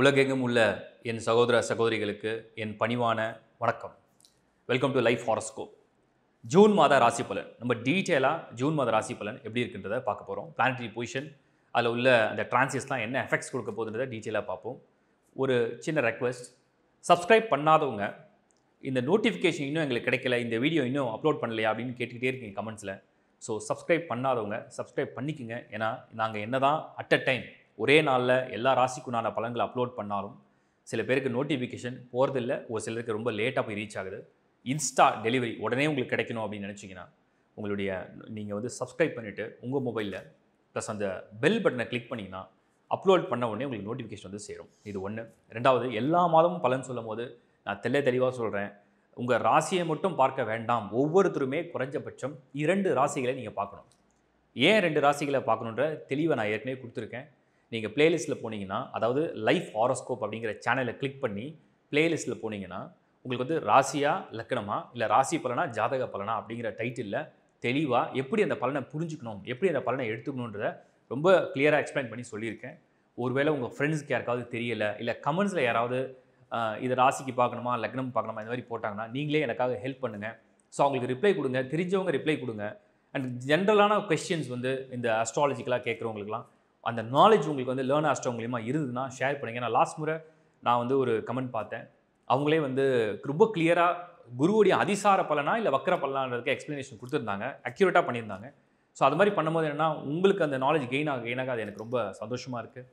உலகெங்கும் உள்ள என் சகோதர சகோதரிகளுக்கு என் பணிவான வணக்கம் welcome to life horoscope June மாத ராசி பலன் நம்ம டீட்டெயிலாக ஜூன் மாத ராசி பலன் எப்படி இருக்கின்றத பார்க்க போகிறோம் பிளானட்டரி பொசிஷன் அதில் உள்ள அந்த டிரான்சிஸ்லாம் என்ன எஃபெக்ட்ஸ் கொடுக்க போகுதுன்றதை டீட்டெயிலாக பார்ப்போம் ஒரு சின்ன ரெக்வஸ்ட் சப்ஸ்கிரைப் பண்ணாதவங்க இந்த நோட்டிஃபிகேஷன் இன்னும் எங்களுக்கு கிடைக்கல இந்த வீடியோ இன்னும் அப்லோட் பண்ணலையா அப்படின்னு கேட்டுக்கிட்டே இருக்கீங்க கமெண்ட்ஸில் ஸோ சப்ஸ்கிரைப் பண்ணாதவங்க சப்ஸ்கிரைப் பண்ணிக்கோங்க ஏன்னா நாங்கள் என்ன தான் அட் அ டைம் ஒரே நாளில் எல்லா ராசிக்குண்டான பலன்களை அப்லோட் பண்ணாலும் சில பேருக்கு நோட்டிஃபிகேஷன் போகிறதில்ல ஒரு சிலருக்கு ரொம்ப லேட்டாக போய் ரீச் ஆகுது இன்ஸ்டா டெலிவரி உடனே உங்களுக்கு கிடைக்கணும் அப்படின்னு நினச்சிங்கன்னா உங்களுடைய நீங்கள் வந்து சப்ஸ்கிரைப் பண்ணிவிட்டு உங்கள் மொபைலில் ப்ளஸ் அந்த பெல் பட்டனை கிளிக் பண்ணிங்கன்னா அப்லோட் பண்ண உடனே உங்களுக்கு நோட்டிஃபிகேஷன் வந்து சேரும் இது ஒன்று ரெண்டாவது எல்லா மாதமும் பலன் சொல்லும் போது நான் தெல்ல தெளிவாக சொல்கிறேன் உங்கள் ராசியை மட்டும் பார்க்க வேண்டாம் ஒவ்வொருத்தருமே குறைஞ்சபட்சம் இரண்டு ராசிகளை நீங்கள் பார்க்கணும் ஏன் ரெண்டு ராசிகளை பார்க்கணுன்ற தெளிவை நான் ஏற்கனவே கொடுத்துருக்கேன் நீங்கள் பிளேலிஸ்ட்டில் போனீங்கன்னா அதாவது லைஃப் ஹாரோஸ்கோப் அப்படிங்கிற சேனலை கிளிக் பண்ணி பிளேலிஸ்ட்டில் போனீங்கன்னா உங்களுக்கு வந்து ராசியா லக்கணமா இல்லை ராசி பலனா ஜாதக பலனா அப்படிங்கிற டைட்டிலில் தெளிவாக எப்படி அந்த பலனை புரிஞ்சுக்கணும் எப்படி அந்த பலனை எடுத்துக்கணுன்றத ரொம்ப கிளியராக எக்ஸ்பிளைன் பண்ணி சொல்லியிருக்கேன் ஒருவேளை உங்கள் ஃப்ரெண்ட்ஸுக்கு யாருக்காவது தெரியலை இல்லை கமெண்ட்ஸில் யாராவது இது ராசிக்கு பார்க்கணுமா லக்னம் பார்க்கணுமா இந்த மாதிரி போட்டாங்கன்னா நீங்களே எனக்காக ஹெல்ப் பண்ணுங்கள் ஸோ அவங்களுக்கு ரிப்ளை கொடுங்க தெரிஞ்சவங்க ரிப்ளை கொடுங்க அண்ட் ஜென்ரலான கொஸ்டின்ஸ் வந்து இந்த அஸ்ட்ராலஜிக்கலாக கேட்குறவங்களுக்குலாம் அந்த நாலேஜ் உங்களுக்கு வந்து லேர்ன் ஆஸ்டோ மூலியமா இருந்ததுன்னா ஷேர் பண்ணுங்கள் நான் லாஸ்ட் முறை நான் வந்து ஒரு கமெண்ட் பார்த்தேன் அவங்களே வந்து ரொம்ப கிளியராக குருவுடைய அதிசார பலனா இல்லை வக்கர பலனான்றதுக்கு எக்ஸ்ப்ளனேஷன் கொடுத்துருந்தாங்க அக்யூரேட்டாக பண்ணியிருந்தாங்க ஸோ அது மாதிரி பண்ணும்போது என்னென்னா உங்களுக்கு அந்த நாலேஜ் கெயின் ஆக கெயின் ஆக அது எனக்கு ரொம்ப சந்தோஷமாக இருக்குது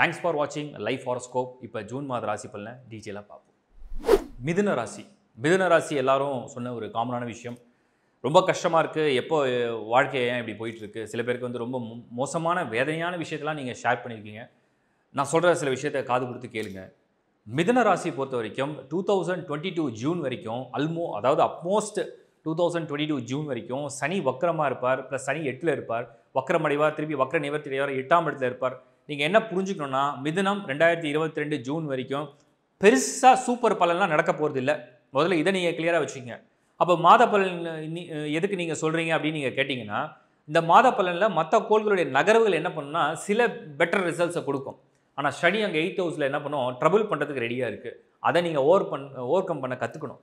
தேங்க்ஸ் ஃபார் வாட்சிங் லைஃப் ஃபார் ஸ்கோப் இப்போ ஜூன் மாத ராசி பலனை டீட்டெயிலாக பார்ப்போம் மிதுன ராசி மிதுன ராசி எல்லாரும் சொன்ன ஒரு காமனான விஷயம் ரொம்ப கஷ்டமாக இருக்குது எப்போ வாழ்க்கையை ஏன் இப்படி போயிட்டுருக்கு சில பேருக்கு வந்து ரொம்ப மோசமான வேதனையான விஷயத்தெலாம் நீங்கள் ஷேர் பண்ணியிருக்கீங்க நான் சொல்கிற சில விஷயத்தை காது கொடுத்து கேளுங்க மிதன ராசி பொறுத்த வரைக்கும் two thousand twenty two June வரைக்கும் அல்மோ அதாவது utmost two thousand twenty two June வரைக்கும் சனி வக்கரமாக இருப்பார் ப்ளஸ் சனி எட்டில் இருப்பார் வக்கரமடைவார் திருப்பி வக்கர நிவர்த்தி அடைவார் எட்டாம் இடத்துல இருப்பார் நீங்கள் என்ன புரிஞ்சுக்கணும்னா மிதனம் ரெண்டாயிரத்தி இருபத்தி ரெண்டு ஜூன் வரைக்கும் பெருசாக சூப்பர் பலன்லாம் நடக்க போகிறது இல்லை முதல்ல இதை நீங்கள் கிளியராக வச்சுக்கோங்க அப்போ மாத பலன் எதுக்கு நீங்கள் சொல்கிறீங்க அப்படின்னு நீங்கள் கேட்டிங்கன்னா இந்த மாத பலனில் மற்ற கோள்களுடைய நகர்வுகள் என்ன பண்ணுன்னா சில பெட்டர் ரிசல்ட்ஸை கொடுக்கும் ஆனால் சனி அங்கே எயித் ஹவுஸில் என்ன பண்ணுவோம் ட்ரபிள் பண்ணுறதுக்கு ரெடியாக இருக்குது அதை நீங்கள் ஓவர் பண் ஓவர் கம் பண்ண கற்றுக்கணும்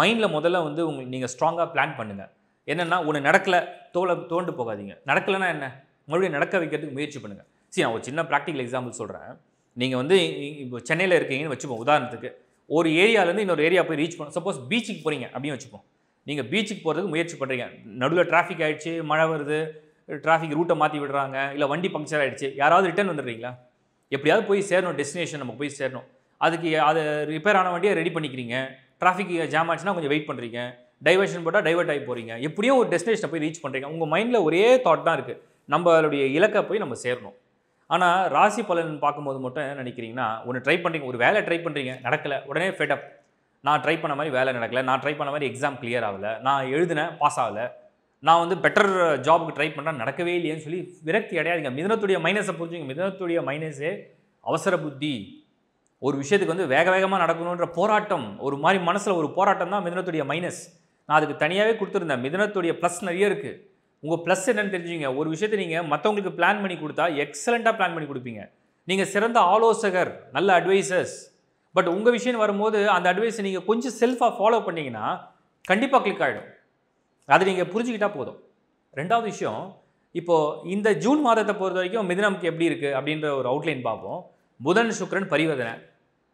மைண்டில் முதல்ல வந்து உங்களுக்கு நீங்கள் ஸ்ட்ராங்காக பிளான் பண்ணுங்கள் என்னென்னா ஒன்று நடக்கலை தோலை தோண்டு போகாதீங்க நடக்கலைன்னா என்ன மறுபடியும் நடக்க வைக்கிறதுக்கு முயற்சி பண்ணுங்கள் சரி நான் ஒரு சின்ன ப்ராக்டிக்கல் எக்ஸாம்பிள் சொல்கிறேன் நீங்கள் வந்து இப்போ சென்னையில் இருக்கீங்கன்னு வச்சுப்போம் உதாரணத்துக்கு ஒரு ஏரியாவிலேருந்து இன்னொரு ஏரியா போய் ரீச் பண்ணோம் சப்போஸ் பீச்சுக்கு போகிறீங்க அப்படின்னு வச்சுப்போம் நீங்கள் பீச்சுக்கு போகிறதுக்கு முயற்சி பண்ணுறீங்க நடுவில் டிராஃபிக் ஆகிடுச்சு மழை வருது டிராஃபிக் ரூட்டை மாற்றி விடுறாங்க இல்லை வண்டி பங்க்சர் ஆகிடுச்சு யாராவது ரிட்டர்ன் வந்துடுறீங்களா எப்படியாவது போய் சேரணும் டெஸ்டினேஷன் நம்ம போய் சேரணும் அதுக்கு அது ரிப்பேர் ஆன வண்டியை ரெடி பண்ணிக்கிறீங்க டிராஃபிக் ஜாம் ஆச்சுன்னா கொஞ்சம் வெயிட் பண்ணுறீங்க டைவர்ஷன் போட்டால் டைவர்ட் ஆகி போகிறீங்க எப்படியோ ஒரு டெஸ்டினேஷனை போய் ரீச் பண்ணுறீங்க உங்கள் மைண்டில் ஒரே தாட் தான் இருக்குது நம்மளுடைய இலக்கை போய் நம்ம சேரணும் ஆனால் ராசி பலன் பார்க்கும்போது மட்டும் என்ன நினைக்கிறீங்கன்னா ஒன்று ட்ரை பண்ணுறீங்க ஒரு வேலை ட்ரை பண்ணுறீங்க நடக்கலை உடனே ஃபெட் அப் நான் ட்ரை பண்ண மாதிரி வேலை நடக்கலை நான் ட்ரை பண்ண மாதிரி எக்ஸாம் கிளியர் ஆகலை நான் எழுதினேன் பாஸ் ஆகலை நான் வந்து பெட்டர் ஜாபுக்கு ட்ரை பண்ணால் நடக்கவே இல்லையேன்னு சொல்லி விரக்தி அடையாதுங்க மிதனத்துடைய மைனஸை புரிஞ்சுங்க மிதனத்துடைய மைனஸே அவசர புத்தி ஒரு விஷயத்துக்கு வந்து வேக வேகமாக நடக்கணுன்ற போராட்டம் ஒரு மாதிரி மனசில் ஒரு போராட்டம் தான் மிதனத்துடைய மைனஸ் நான் அதுக்கு தனியாகவே கொடுத்துருந்தேன் மிதனத்துடைய ப்ளஸ் நிறைய இருக்குது உங்கள் ப்ளஸ் என்னென்னு தெரிஞ்சுங்க ஒரு விஷயத்தை நீங்கள் மற்றவங்களுக்கு பிளான் பண்ணி கொடுத்தா எக்ஸலண்ட்டாக பிளான் பண்ணி கொடுப்பீங்க நீங்கள் சிறந்த ஆலோசகர் நல்ல அட்வைசர்ஸ் பட் உங்கள் விஷயம் வரும்போது அந்த அட்வைஸை நீங்கள் கொஞ்சம் செல்ஃபாக ஃபாலோ பண்ணிங்கன்னா கண்டிப்பாக கிளிக் ஆகிடும் அதை நீங்கள் புரிஞ்சுக்கிட்டால் போதும் ரெண்டாவது விஷயம் இப்போது இந்த ஜூன் மாதத்தை பொறுத்த வரைக்கும் மிதுனமுக்கு எப்படி இருக்குது அப்படின்ற ஒரு அவுட்லைன் பார்ப்போம் புதன் சுக்ரன் பரிவர்த்தனை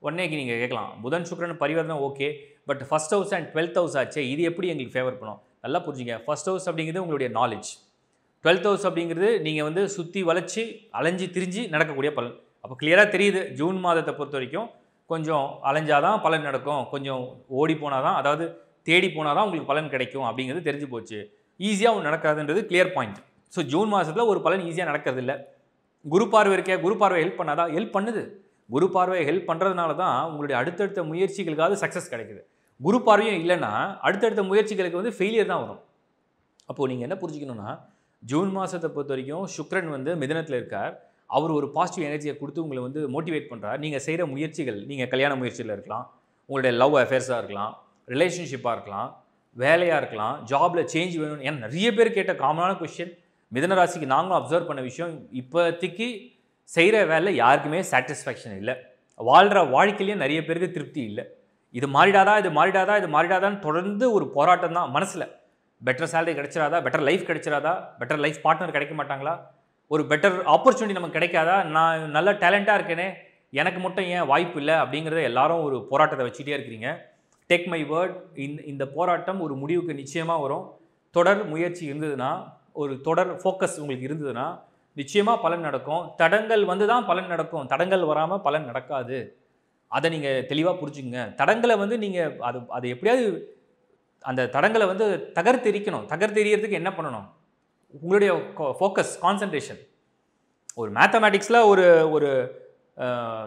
உடனேக்கு நீங்கள் கேட்கலாம் புதன் சுக்ரன் பரிவர்த்தனை okay but first house and twelfth house ஆச்சு இது எப்படி எங்களுக்கு ஃபேவர் பண்ணும் நல்லா புரிஞ்சுங்க ஃபஸ்ட் ஹவுஸ் அப்படிங்கிறது உங்களுடைய நாலேஜ் டுவெல்த் ஹவுஸ் அப்படிங்கிறது நீங்கள் வந்து சுற்றி வளைச்சி அலைஞ்சு திரிஞ்சு நடக்கக்கூடிய பலன் அப்போ கிளியராக தெரியுது ஜூன் மாதத்தை பொறுத்த வரைக்கும் கொஞ்சம் அலைஞ்சால் தான் பலன் நடக்கும் கொஞ்சம் ஓடி போனால் தான் அதாவது தேடி போனால் தான் உங்களுக்கு பலன் கிடைக்கும் அப்படிங்கிறது தெரிஞ்சு போச்சு ஈஸியாக ஒன்று நடக்காதுன்றது கிளியர் பாயிண்ட் ஸோ ஜூன் மாதத்தில் ஒரு பலன் ஈஸியாக இல்லை குரு பார்வை இருக்கே குரு பார்வை ஹெல்ப் பண்ணாதான் ஹெல்ப் பண்ணுது குரு பார்வையை ஹெல்ப் பண்ணுறதுனால தான் உங்களுடைய அடுத்தடுத்த முயற்சிகளுக்காவது சக்ஸஸ் கிடைக்குது குரு பார்வையும் இல்லைன்னா அடுத்தடுத்த முயற்சிகளுக்கு வந்து ஃபெயிலியர் தான் வரும் அப்போது நீங்கள் என்ன புரிஞ்சுக்கணுன்னா ஜூன் மாதத்தை பொறுத்த வரைக்கும் சுக்ரன் வந்து மிதனத்தில் இருக்கார் அவர் ஒரு பாசிட்டிவ் எனர்ஜியை கொடுத்து உங்களை வந்து மோட்டிவேட் பண்ணுறாரு நீங்கள் செய்கிற முயற்சிகள் நீங்கள் கல்யாண முயற்சியில் இருக்கலாம் உங்களுடைய லவ் அஃபேர்ஸாக இருக்கலாம் ரிலேஷன்ஷிப்பாக இருக்கலாம் வேலையாக இருக்கலாம் ஜாபில் சேஞ்ச் வேணும் ஏன்னா நிறைய பேர் கேட்ட காமனான கொஷின் மிதனராசிக்கு நாங்களும் அப்சர்வ் பண்ண விஷயம் இப்போதைக்கு செய்கிற வேலை யாருக்குமே சாட்டிஸ்ஃபேக்ஷன் இல்லை வாழ்கிற வாழ்க்கையிலேயே நிறைய பேருக்கு திருப்தி இல்லை இது மாறிடாதா இது மாறிடாதா இது மாறிடாதான்னு தொடர்ந்து ஒரு போராட்டம் தான் மனசில் பெட்டர் சேலரி கிடச்சிடாதா பெட்டர் லைஃப் கிடைச்சிடாதா பெட்டர் லைஃப் பார்ட்னர் கிடைக்க மாட்டாங்களா ஒரு பெட்டர் ஆப்பர்ச்சுனிட்டி நமக்கு கிடைக்காதா நான் நல்ல டேலண்ட்டாக இருக்கேனே எனக்கு மட்டும் ஏன் வாய்ப்பு இல்லை அப்படிங்கிறத எல்லாரும் ஒரு போராட்டத்தை வச்சுட்டே இருக்கிறீங்க டேக் மை வேர்ட் இந்த இந்த போராட்டம் ஒரு முடிவுக்கு நிச்சயமாக வரும் தொடர் முயற்சி இருந்ததுன்னா ஒரு தொடர் ஃபோக்கஸ் உங்களுக்கு இருந்ததுன்னா நிச்சயமாக பலன் நடக்கும் தடங்கள் வந்து தான் பலன் நடக்கும் தடங்கள் வராமல் பலன் நடக்காது அதை நீங்கள் தெளிவாக புரிஞ்சுங்க தடங்களை வந்து நீங்கள் அது அது எப்படியாவது அந்த தடங்களை வந்து தகர்த்தெரிக்கணும் தகர்த்தெறிகிறதுக்கு என்ன பண்ணணும் உங்களுடைய ஃபோக்கஸ் கான்சன்ட்ரேஷன் ஒரு மேத்தமேட்டிக்ஸில் ஒரு ஒரு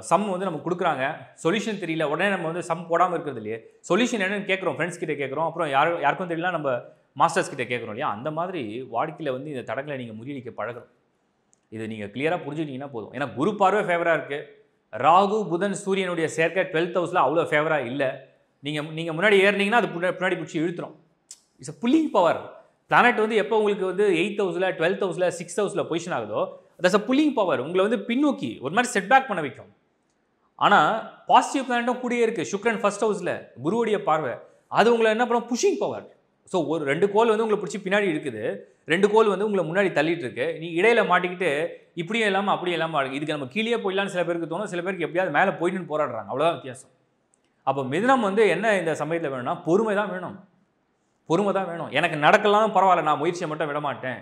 சம் வந்து நமக்கு கொடுக்குறாங்க சொல்யூஷன் தெரியல உடனே நம்ம வந்து சம் போடாமல் இருக்கிறது இல்லையே சொல்யூஷன் என்னென்னு கேட்குறோம் ஃப்ரெண்ட்ஸ் கிட்டே கேட்குறோம் அப்புறம் யார் யாருக்கும் தெரியல நம்ம மாஸ்டர்ஸ் கிட்டே கேட்குறோம் இல்லையா அந்த மாதிரி வாழ்க்கையில் வந்து இந்த தடங்களை நீங்கள் முறியடிக்க பழகிறோம் இது நீங்கள் கிளியராக புரிஞ்சுக்கிட்டிங்கன்னா போதும் ஏன்னா குரு பார்வை ஃபேவராக இருக்குது ராகு புதன் சூரியனுடைய சேர்க்கை டுவெல்த் ஹவுஸில் அவ்வளோ ஃபேவராக இல்லை நீங்கள் நீங்கள் முன்னாடி ஏறினீங்கன்னா அது பின்னாடி பிடிச்சி இழுத்துரும் it's a pulling power planet வந்து எப்போ உங்களுக்கு வந்து எயிட் ஹவுஸில் டுவெல்த் ஹவுஸில் சிக்ஸ் ஹவுஸில் பொசிஷன் ஆகுதோ தட்ஸ் அ புல்லிங் பவர் உங்களை வந்து பின்னோக்கி ஒரு மாதிரி செட் பேக் பண்ண வைக்கும் ஆனால் பாசிட்டிவ் பிளானட்டும் கூடயே இருக்குது சுக்ரன் ஃபர்ஸ்ட் ஹவுஸில் குருவுடைய பார்வை அது உங்களை என்ன பண்ணும் புஷிங் பவர் ஸோ ஒரு ரெண்டு கோல் வந்து உங்களை பிடிச்சி பின்னாடி இருக்குது ரெண்டு கோல் வந்து உங்களை முன்னாடி தள்ளிட்டு இருக்கு நீ இடையில மாட்டிக்கிட்டு இப்படியும் இல்லாமல் அப்படியும் இல்லாமல் இருக்குது இதுக்கு நம்ம கீழே போயிடலாம்னு சில பேருக்கு தோணும் சில பேருக்கு எப்படியாவது மேலே போயிட்டுன்னு போராடுறாங்க அவ்வளோதான் வித்தியாசம் அப்போ மிதனம் வந்து என்ன இந்த சமயத்தில் வேணும்னா பொறுமை தான் வேணும் பொறுமை தான் வேணும் எனக்கு நடக்கலாம் பரவாயில்ல நான் முயற்சியை மட்டும் விட மாட்டேன்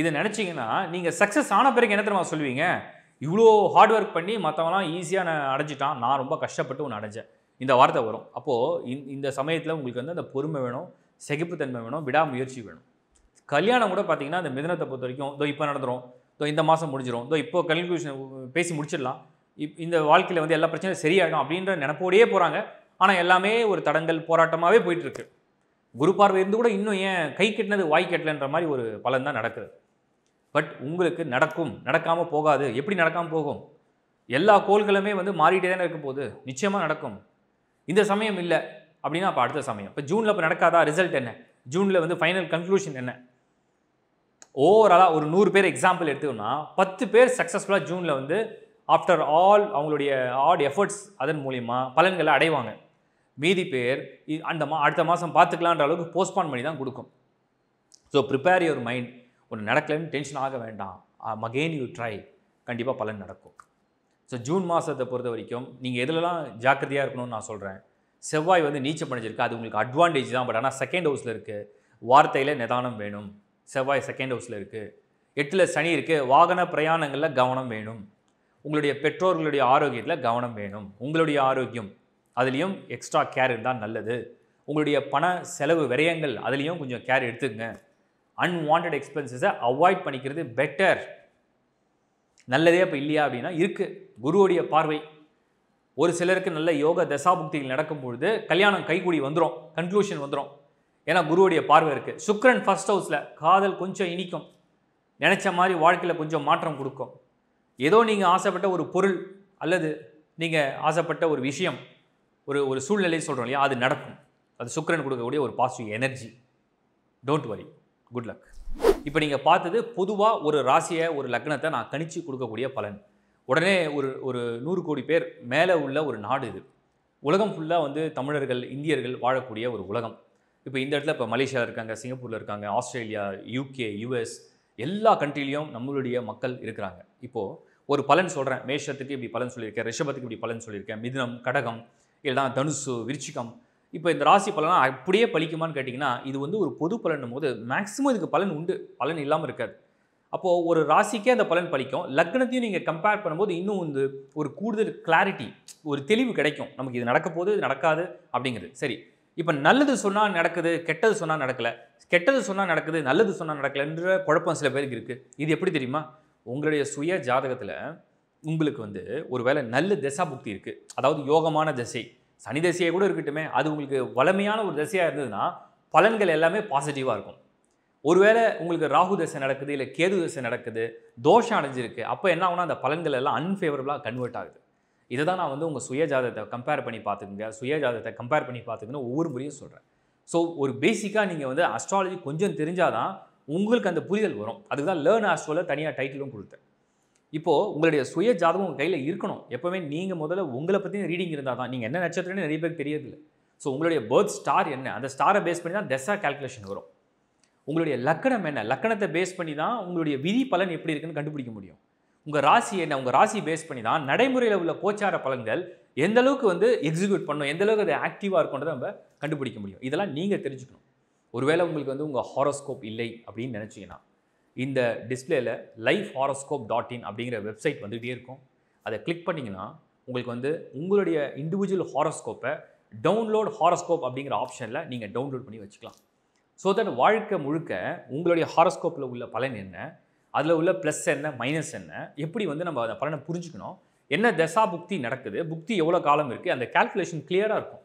இதை நினச்சிங்கன்னா நீங்கள் சக்ஸஸ் ஆன பிறகு என்ன தெரியுமா சொல்லுவீங்க இவ்வளோ ஹார்ட் ஒர்க் பண்ணி மற்றவங்களாம் ஈஸியாக நான் அடைஞ்சிட்டான் நான் ரொம்ப கஷ்டப்பட்டு ஒன்று அடைஞ்சேன் இந்த வார்த்தை வரும் அப்போது இந்த சமயத்தில் உங்களுக்கு வந்து அந்த பொறுமை வேணும் செகிப்புத்தன்மை வேணும் விடாமுயற்சி வேணும் கல்யாணம் கூட பார்த்தீங்கன்னா அந்த மிதனத்தை பொறுத்த வரைக்கும் இதோ இப்போ நடந்துடும் இதோ இந்த மாதம் முடிஞ்சிடும் இதோ இப்போ கல்யூஷன் பேசி முடிச்சிடலாம் இப் இந்த வாழ்க்கையில் வந்து எல்லா பிரச்சனையும் சரியாயிடும் அப்படின்ற நினப்போடையே போகிறாங்க ஆனால் எல்லாமே ஒரு தடங்கள் போராட்டமாகவே போயிட்டுருக்கு குரு பார்வை இருந்து கூட இன்னும் ஏன் கை கெட்டினது வாய் கெட்டலன்ற மாதிரி ஒரு பலன் தான் நடக்குது பட் உங்களுக்கு நடக்கும் நடக்காமல் போகாது எப்படி நடக்காமல் போகும் எல்லா கோள்களுமே வந்து மாறிட்டே தானே இருக்கும் போது நிச்சயமாக நடக்கும் இந்த சமயம் இல்லை அப்படின்னா அப்போ அடுத்த சமயம் இப்போ ஜூனில் இப்போ நடக்காதா ரிசல்ட் என்ன ஜூனில் வந்து ஃபைனல் கன்க்ளூஷன் என்ன ஓவராலாக ஒரு நூறு பேர் எக்ஸாம்பிள் எடுத்துக்கோன்னா பத்து பேர் சக்ஸஸ்ஃபுல்லாக ஜூனில் வந்து ஆஃப்டர் ஆல் அவங்களுடைய ஆட் எஃபர்ட்ஸ் அதன் மூலிமா பலன்களை அடைவாங்க மீதி பேர் அந்த மா அடுத்த மாதம் பார்த்துக்கலான்ற அளவுக்கு போஸ்ட்பான் பண்ணி தான் கொடுக்கும் ஸோ ப்ரிப்பேர் யுவர் மைண்ட் ஒன்று நடக்கலைன்னு டென்ஷன் ஆக வேண்டாம் மகேன் யூ ட்ரை கண்டிப்பாக பலன் நடக்கும் ஸோ ஜூன் மாதத்தை பொறுத்த வரைக்கும் நீங்கள் எதுலலாம் ஜாக்கிரதையாக இருக்கணும்னு நான் சொல்கிறேன் செவ்வாய் வந்து நீச்சம் பண்ணிச்சிருக்கு அது உங்களுக்கு அட்வான்டேஜ் தான் பட் ஆனால் செகண்ட் ஹவுஸில் இருக்குது வார்த்தையில் நிதானம் வேணும் செவ்வாய் செகண்ட் ஹவுஸில் இருக்குது எட்டில் சனி இருக்குது வாகன பிரயாணங்களில் கவனம் வேணும் உங்களுடைய பெற்றோர்களுடைய ஆரோக்கியத்தில் கவனம் வேணும் உங்களுடைய ஆரோக்கியம் அதுலேயும் எக்ஸ்ட்ரா கேர் இருந்தால் நல்லது உங்களுடைய பண செலவு விரயங்கள் அதுலேயும் கொஞ்சம் கேர் எடுத்துக்கங்க அன்வான்ட் எக்ஸ்பென்சஸை அவாய்ட் பண்ணிக்கிறது பெட்டர் நல்லதே அப்போ இல்லையா அப்படின்னா இருக்குது குருவுடைய பார்வை ஒரு சிலருக்கு நல்ல யோக தசாபுக்திகள் நடக்கும் பொழுது கல்யாணம் கைகூடி வந்துடும் கன்க்ளூஷன் வந்துடும் ஏன்னா குருவுடைய பார்வை இருக்குது சுக்ரன் ஃபஸ்ட் ஹவுஸில் காதல் கொஞ்சம் இனிக்கும் நினச்ச மாதிரி வாழ்க்கையில் கொஞ்சம் மாற்றம் கொடுக்கும் ஏதோ நீங்கள் ஆசைப்பட்ட ஒரு பொருள் அல்லது நீங்கள் ஆசைப்பட்ட ஒரு விஷயம் ஒரு ஒரு சூழ்நிலையை சொல்கிறோம் இல்லையா அது நடக்கும் அது சுக்கரன் கொடுக்கக்கூடிய ஒரு positive energy don't worry good luck இப்போ நீங்கள் பார்த்தது பொதுவாக ஒரு ராசியை ஒரு லக்னத்தை நான் கணிச்சு கொடுக்கக்கூடிய பலன் உடனே ஒரு ஒரு நூறு கோடி பேர் மேலே உள்ள ஒரு நாடு இது உலகம் ஃபுல்லாக வந்து தமிழர்கள் இந்தியர்கள் வாழக்கூடிய ஒரு உலகம் இப்போ இந்த இடத்துல இப்போ மலேசியாவில் இருக்காங்க சிங்கப்பூரில் இருக்காங்க ஆஸ்திரேலியா யூகே யூஎஸ் எல்லா கண்ட்ரிலையும் நம்மளுடைய மக்கள் இருக்கிறாங்க இப்போது ஒரு பலன் சொல்கிறேன் மேஷத்துக்கு இப்படி பலன் சொல்லியிருக்கேன் ரிஷபத்துக்கு இப்படி பலன் சொல்லியிருக்கேன் மிதுனம் கடகம் இல்லைனா தனுசு விருச்சிகம் இப்போ இந்த ராசி பலனாக அப்படியே பலிக்குமான்னு கேட்டிங்கன்னா இது வந்து ஒரு பொது பலன் போது மேக்ஸிமம் இதுக்கு பலன் உண்டு பலன் இல்லாமல் இருக்காது அப்போது ஒரு ராசிக்கே அந்த பலன் பலிக்கும் லக்னத்தையும் நீங்கள் கம்பேர் பண்ணும்போது இன்னும் வந்து ஒரு கூடுதல் கிளாரிட்டி ஒரு தெளிவு கிடைக்கும் நமக்கு இது நடக்க போது இது நடக்காது அப்படிங்கிறது சரி இப்போ நல்லது சொன்னால் நடக்குது கெட்டது சொன்னால் நடக்கலை கெட்டது சொன்னால் நடக்குது நல்லது சொன்னால் நடக்கலைன்ற குழப்பம் சில பேருக்கு இருக்குது இது எப்படி தெரியுமா உங்களுடைய சுய ஜாதகத்தில் உங்களுக்கு வந்து ஒரு வேளை நல்ல திசா புக்தி இருக்குது அதாவது யோகமான திசை சனி திசையை கூட இருக்கட்டுமே அது உங்களுக்கு வளமையான ஒரு திசையாக இருந்ததுன்னா பலன்கள் எல்லாமே பாசிட்டிவாக இருக்கும் ஒருவேளை உங்களுக்கு ராகு தசை நடக்குது இல்லை கேது தசை நடக்குது தோஷம் அடைஞ்சிருக்கு அப்போ என்ன ஆகுனா அந்த பலன்கள் எல்லாம் அன்ஃபேவரபுளாக கன்வெர்ட் ஆகுது இதை தான் நான் வந்து உங்கள் சுயஜாதத்தை கம்பேர் பண்ணி பார்த்துக்குங்க சுயஜாதத்தை கம்பேர் பண்ணி பார்த்துக்குன்னு ஒவ்வொரு முறையும் சொல்கிறேன் ஸோ ஒரு பேசிக்காக நீங்கள் வந்து அஸ்ட்ராலஜி கொஞ்சம் தெரிஞ்சாதான் உங்களுக்கு அந்த புரிதல் வரும் அதுக்கு தான் லேர்ன் ஆஸ்ட்ரோவில் தனியாக டைட்டிலும் கொடுத்தேன் இப்போது உங்களுடைய சுய ஜாதகம் உங்கள் கையில் இருக்கணும் எப்போவுமே நீங்கள் முதல்ல உங்களை பற்றி ரீடிங் இருந்தால் தான் நீங்கள் என்ன நட்சத்திரம்னு நிறைய பேருக்கு தெரியறதில்ல ஸோ உங்களுடைய பர்த் ஸ்டார் என்ன அந்த ஸ்டாரை பேஸ் பண்ணி தான் தசா கால்குலேஷன் வரும் உங்களுடைய லக்கணம் என்ன லக்கணத்தை பேஸ் பண்ணி தான் உங்களுடைய விதி பலன் எப்படி இருக்குன்னு கண்டுபிடிக்க முடியும் உங்கள் ராசி என்ன உங்கள் ராசி பேஸ் பண்ணி தான் நடைமுறையில் உள்ள கோச்சார பலன்கள் எந்த அளவுக்கு வந்து எக்ஸிக்யூட் பண்ணும் எந்த அளவுக்கு அது ஆக்டிவாக இருக்குன்றதை நம்ம கண்டுபிடிக்க முடியும் இதெல்லாம் நீங்கள் தெரிஞ்சுக்கணும் ஒருவேளை உங்களுக்கு வந்து உங்கள் ஹாரோஸ்கோப் இல்லை அப்படின்னு நினச்சிங்கன்னா இந்த டிஸ்பிளேயில் லைஃப் ஹாரோஸ்கோப் டாட் இன் அப்படிங்கிற வெப்சைட் வந்துகிட்டே இருக்கும் அதை கிளிக் பண்ணிங்கன்னா உங்களுக்கு வந்து உங்களுடைய இண்டிவிஜுவல் ஹாரோஸ்கோப்பை டவுன்லோட் ஹாரோஸ்கோப் அப்படிங்கிற ஆப்ஷனில் நீங்கள் டவுன்லோட் பண்ணி வச்சுக்கலாம் ஸோ தட் வாழ்க்கை முழுக்க உங்களுடைய ஹாரோஸ்கோப்பில் உள்ள பலன் என்ன அதில் உள்ள ப்ளஸ் என்ன மைனஸ் என்ன எப்படி வந்து நம்ம அந்த பலனை புரிஞ்சுக்கணும் என்ன தசா புக்தி நடக்குது புக்தி எவ்வளோ காலம் இருக்குது அந்த கால்குலேஷன் கிளியராக இருக்கும்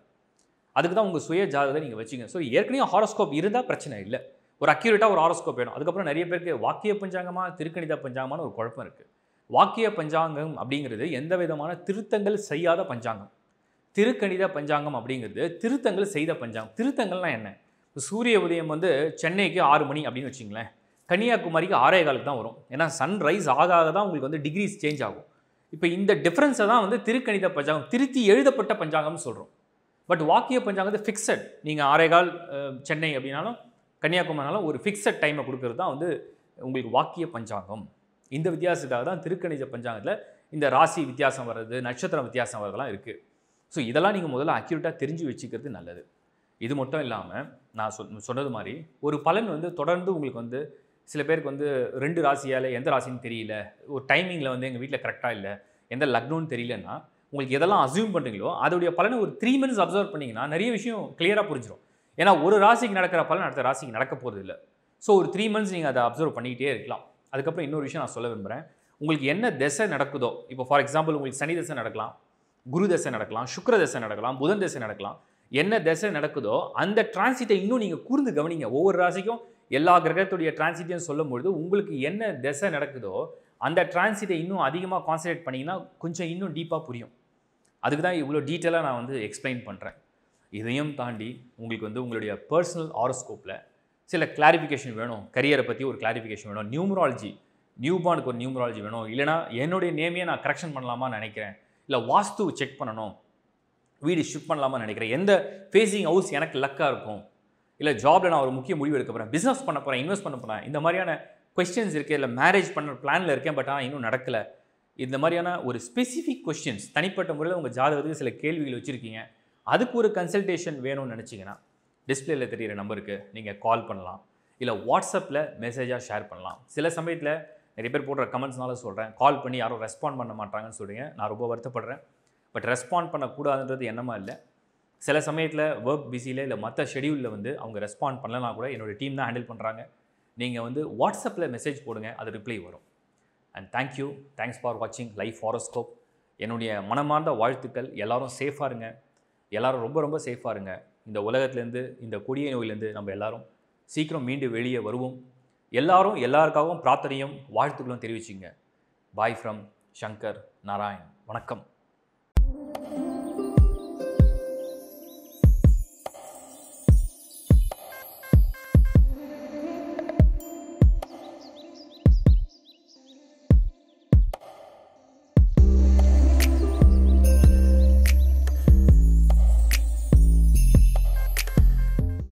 அதுக்கு தான் உங்கள் சுய ஜாதகத்தை நீங்கள் வச்சுக்கோங்க ஸோ ஏற்கனவே ஹாரோஸ்கோப் இருந்தால் பிரச்சனை இல்லை ஒரு அக்யூரேட்டாக ஒரு ஆரோஸ்கோப் வேணும் அதுக்கப்புறம் நிறைய பேருக்கு வாக்கிய பஞ்சாங்கமாக திருக்கணித பஞ்சாங்கமான ஒரு குழப்பம் இருக்குது வாக்கிய பஞ்சாங்கம் அப்படிங்கிறது எந்த விதமான திருத்தங்கள் செய்யாத பஞ்சாங்கம் திருக்கணித பஞ்சாங்கம் அப்படிங்கிறது திருத்தங்கள் செய்த பஞ்சாங்கம் திருத்தங்கள்லாம் என்ன சூரிய உதயம் வந்து சென்னைக்கு ஆறு மணி அப்படின்னு வச்சிங்களேன் கன்னியாகுமரிக்கு ஆறே காலுக்கு தான் வரும் ஏன்னா சன்ரைஸ் ஆக ஆக தான் உங்களுக்கு வந்து டிகிரிஸ் சேஞ்ச் ஆகும் இப்போ இந்த டிஃப்ரென்ஸை தான் வந்து திருக்கணித பஞ்சாங்கம் திருத்தி எழுதப்பட்ட பஞ்சாங்கம்னு சொல்கிறோம் பட் வாக்கிய பஞ்சாங்கத்தை ஃபிக்ஸட் நீங்கள் ஆறே கால் சென்னை அப்படின்னாலும் கன்னியாகுமரினால ஒரு ஃபிக்ஸட் டைமை கொடுக்கறது தான் வந்து உங்களுக்கு வாக்கிய பஞ்சாங்கம் இந்த வித்தியாசத்துக்காக தான் திருக்கணித பஞ்சாங்கத்தில் இந்த ராசி வித்தியாசம் வர்றது நட்சத்திரம் வித்தியாசம் வர்றதெல்லாம் இருக்குது ஸோ இதெல்லாம் நீங்கள் முதல்ல அக்யூரேட்டாக தெரிஞ்சு வச்சுக்கிறது நல்லது இது மட்டும் இல்லாமல் நான் சொன்னது மாதிரி ஒரு பலன் வந்து தொடர்ந்து உங்களுக்கு வந்து சில பேருக்கு வந்து ரெண்டு ராசியால் எந்த ராசின்னு தெரியல ஒரு டைமிங்கில் வந்து எங்கள் வீட்டில் கரெக்டாக இல்லை எந்த லக்னோன்னு தெரியலன்னா உங்களுக்கு எதெல்லாம் அசியூம் பண்ணுறீங்களோ அதோடைய பலனை ஒரு த்ரீ மினிட்ஸ் அப்சர்வ் பண்ணிங்கன்னா நிறைய விஷயம் கிளியராக புரிஞ்சிடும் ஏன்னா ஒரு ராசிக்கு நடக்கிற பலன் அடுத்த ராசிக்கு நடக்க போகிறது இல்லை ஸோ ஒரு த்ரீ மந்த்ஸ் நீங்கள் அதை அப்சர்வ் பண்ணிக்கிட்டே இருக்கலாம் அதுக்கப்புறம் இன்னொரு விஷயம் நான் சொல்ல விரும்புகிறேன் உங்களுக்கு என்ன திசை நடக்குதோ இப்போ ஃபார் எக்ஸாம்பிள் உங்களுக்கு சனி தசை நடக்கலாம் குரு தசை நடக்கலாம் சுக்கர தசை நடக்கலாம் புதன் தசை நடக்கலாம் என்ன திசை நடக்குதோ அந்த டிரான்சிட்டை இன்னும் நீங்கள் கூர்ந்து கவனிங்க ஒவ்வொரு ராசிக்கும் எல்லா கிரகத்துடைய டிரான்சிட்டையும் சொல்லும் பொழுது உங்களுக்கு என்ன திசை நடக்குதோ அந்த டிரான்சிட்டை இன்னும் அதிகமாக கான்சன்ட்ரேட் பண்ணிங்கன்னா கொஞ்சம் இன்னும் டீப்பாக புரியும் அதுக்கு தான் இவ்வளோ டீட்டெயிலாக நான் வந்து எக்ஸ்பிளைன் பண்ணுறேன் இதையும் தாண்டி உங்களுக்கு வந்து உங்களுடைய பர்சனல் ஆரோஸ்கோப்பில் சில கிளாரிஃபிகேஷன் வேணும் கரியரை பற்றி ஒரு கிளாரிஃபிகேஷன் வேணும் நியூமராலஜி நியூபானுக்கு ஒரு நியூமராலஜி வேணும் இல்லைனா என்னுடைய நேமையை நான் கரெக்ஷன் பண்ணலாமா நினைக்கிறேன் இல்லை வாஸ்து செக் பண்ணணும் வீடு ஷிஃப்ட் பண்ணலாமா நினைக்கிறேன் எந்த ஃபேஸிங் ஹவுஸ் எனக்கு லக்காக இருக்கும் இல்லை ஜாபில் நான் ஒரு முக்கிய முடிவு எடுக்க போகிறேன் பிஸ்னஸ் பண்ண போகிறேன் இன்வெஸ்ட் பண்ண போகிறேன் இந்த மாதிரியான கொஸ்டின்ஸ் இருக்குது இல்லை மேரேஜ் பண்ண பிளானில் இருக்கேன் பட் ஆனால் இன்னும் நடக்கலை இந்த மாதிரியான ஒரு ஸ்பெசிஃபிக் கொஸ்டின்ஸ் தனிப்பட்ட முறையில் உங்கள் ஜாதகத்துக்கு சில கேள்விகள் வச்சுருக்கீங்க அதுக்கு ஒரு கன்சல்டேஷன் வேணும்னு நினச்சிங்கன்னா டிஸ்பிளேல தெரிகிற நம்பருக்கு நீங்கள் கால் பண்ணலாம் இல்லை வாட்ஸ்அப்பில் மெசேஜாக ஷேர் பண்ணலாம் சில சமயத்தில் நிறைய பேர் போடுற கமெண்ட்ஸ்னால சொல்கிறேன் கால் பண்ணி யாரும் ரெஸ்பாண்ட் பண்ண மாட்டாங்கன்னு சொல்கிறீங்க நான் ரொம்ப வருத்தப்படுறேன் பட் ரெஸ்பாண்ட் பண்ணக்கூடாதுன்றது என்னமா இல்லை சில சமயத்தில் ஒர்க் பிஸியில் இல்லை மற்ற ஷெடியூலில் வந்து அவங்க ரெஸ்பாண்ட் பண்ணலனா கூட என்னோடய டீம் தான் ஹேண்டில் பண்ணுறாங்க நீங்கள் வந்து வாட்ஸ்அப்பில் மெசேஜ் போடுங்க அது ரிப்ளை வரும் அண்ட் தேங்க்யூ தேங்க்ஸ் ஃபார் வாட்சிங் லைஃப் ஃபாரோஸ்கோப் என்னுடைய மனமார்ந்த வாழ்த்துக்கள் எல்லோரும் சேஃபாக இருங்க எல்லாரும் ரொம்ப ரொம்ப சேஃபாக இருங்க இந்த உலகத்துலேருந்து இந்த கொடிய நோயிலேருந்து நம்ம எல்லாரும் சீக்கிரம் மீண்டு வெளியே வருவோம் எல்லாரும் எல்லாருக்காகவும் பிரார்த்தனையும் வாழ்த்துக்களும் தெரிவிச்சிங்க பாய் ஃப்ரம் சங்கர் நாராயண் வணக்கம்